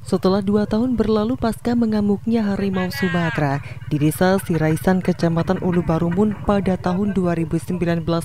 Setelah dua tahun berlalu pasca mengamuknya harimau Sumatera di desa Siraisan, Kecamatan Ulu Barumun pada tahun 2019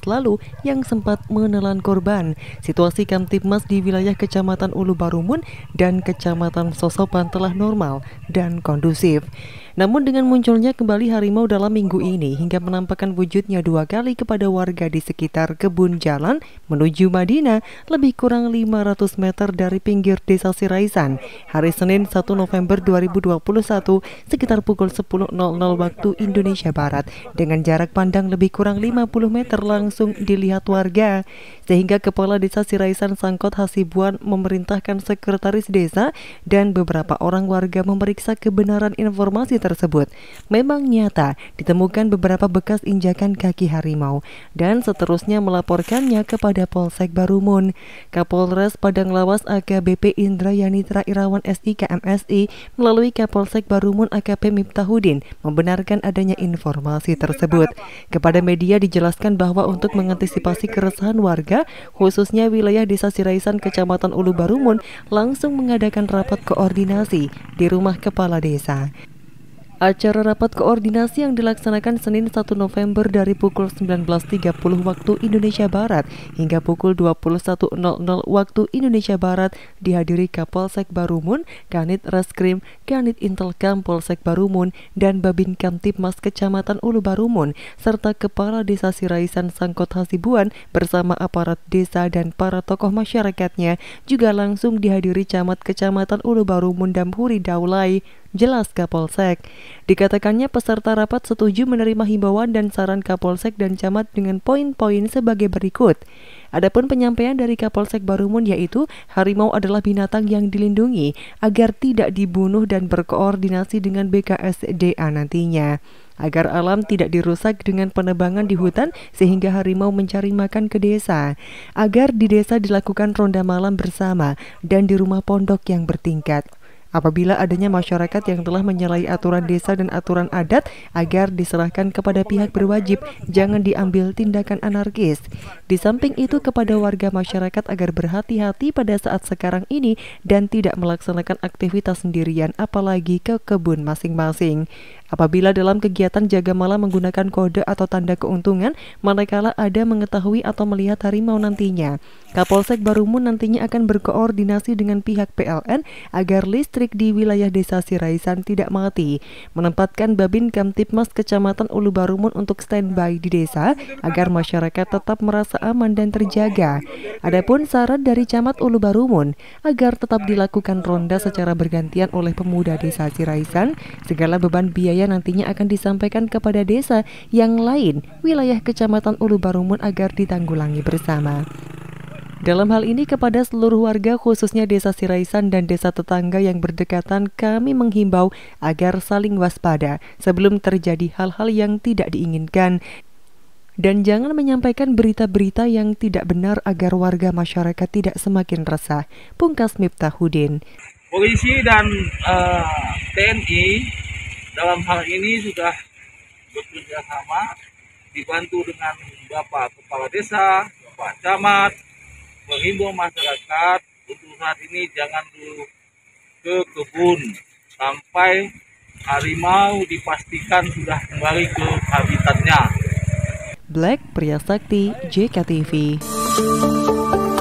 lalu yang sempat menelan korban, situasi kamtipmas di wilayah Kecamatan Ulu Barumun dan Kecamatan Sosopan telah normal dan kondusif. Namun dengan munculnya kembali harimau dalam minggu ini hingga menampakkan wujudnya dua kali kepada warga di sekitar kebun jalan menuju Madinah lebih kurang 500 meter dari pinggir desa Siraisan. Hari hari Senin 1 November 2021 sekitar pukul 10.00 waktu Indonesia Barat dengan jarak pandang lebih kurang 50 meter langsung dilihat warga sehingga Kepala Desa Siraisan Sangkot Hasibuan memerintahkan Sekretaris Desa dan beberapa orang warga memeriksa kebenaran informasi tersebut. Memang nyata ditemukan beberapa bekas injakan kaki harimau dan seterusnya melaporkannya kepada Polsek Barumun. Kapolres Padang Lawas AKBP Indra Yanitra Irawan PSSI KMSI melalui Kapolsek Barumun AKP Miftahudin membenarkan adanya informasi tersebut. Kepada media dijelaskan bahwa untuk mengantisipasi keresahan warga, khususnya wilayah Desa Siraisan Kecamatan Ulu Barumun, langsung mengadakan rapat koordinasi di rumah kepala desa. Acara rapat koordinasi yang dilaksanakan Senin 1 November dari pukul 19.30 waktu Indonesia Barat hingga pukul 21.00 waktu Indonesia Barat dihadiri Kapolsek Barumun, Kanit Reskrim, Kanit Intelkam Polsek Barumun, dan Babin Kamtibmas Kecamatan Ulu Barumun, serta Kepala Desa Siraisan Sangkot Hasibuan bersama aparat desa dan para tokoh masyarakatnya juga langsung dihadiri Camat Kecamatan Ulu Barumun Damhuri Daulai Jelas Kapolsek. Dikatakannya peserta rapat setuju menerima himbauan dan saran Kapolsek dan camat dengan poin-poin sebagai berikut. Adapun penyampaian dari Kapolsek Barumun yaitu harimau adalah binatang yang dilindungi agar tidak dibunuh dan berkoordinasi dengan BKSDA nantinya agar alam tidak dirusak dengan penebangan di hutan sehingga harimau mencari makan ke desa, agar di desa dilakukan ronda malam bersama dan di rumah pondok yang bertingkat apabila adanya masyarakat yang telah menyalahi aturan desa dan aturan adat agar diserahkan kepada pihak berwajib, jangan diambil tindakan anarkis. Di samping itu kepada warga masyarakat agar berhati-hati pada saat sekarang ini dan tidak melaksanakan aktivitas sendirian apalagi ke kebun masing-masing. Apabila dalam kegiatan jaga malam menggunakan kode atau tanda keuntungan, manakala ada mengetahui atau melihat harimau nantinya. Kapolsek Barumun nantinya akan berkoordinasi dengan pihak PLN agar listrik listrik di wilayah desa Siraisan tidak mati, menempatkan Babin Kamtipmas Kecamatan Ulu Barumun untuk standby di desa agar masyarakat tetap merasa aman dan terjaga. Adapun syarat dari camat Ulu Barumun agar tetap dilakukan ronda secara bergantian oleh pemuda desa Siraisan, segala beban biaya nantinya akan disampaikan kepada desa yang lain wilayah Kecamatan Ulu Barumun agar ditanggulangi bersama. Dalam hal ini kepada seluruh warga khususnya desa Siraisan dan desa tetangga yang berdekatan kami menghimbau agar saling waspada sebelum terjadi hal-hal yang tidak diinginkan dan jangan menyampaikan berita-berita yang tidak benar agar warga masyarakat tidak semakin resah. Pungkas Miftahudin. Polisi dan uh, eh, TNI dalam hal ini sudah bekerja sama dibantu dengan Bapak Kepala Desa, Bapak Camat, menghimbau masyarakat untuk saat ini jangan dulu ke kebun sampai harimau dipastikan sudah kembali ke habitatnya. Black Pria Sakti, JKTV.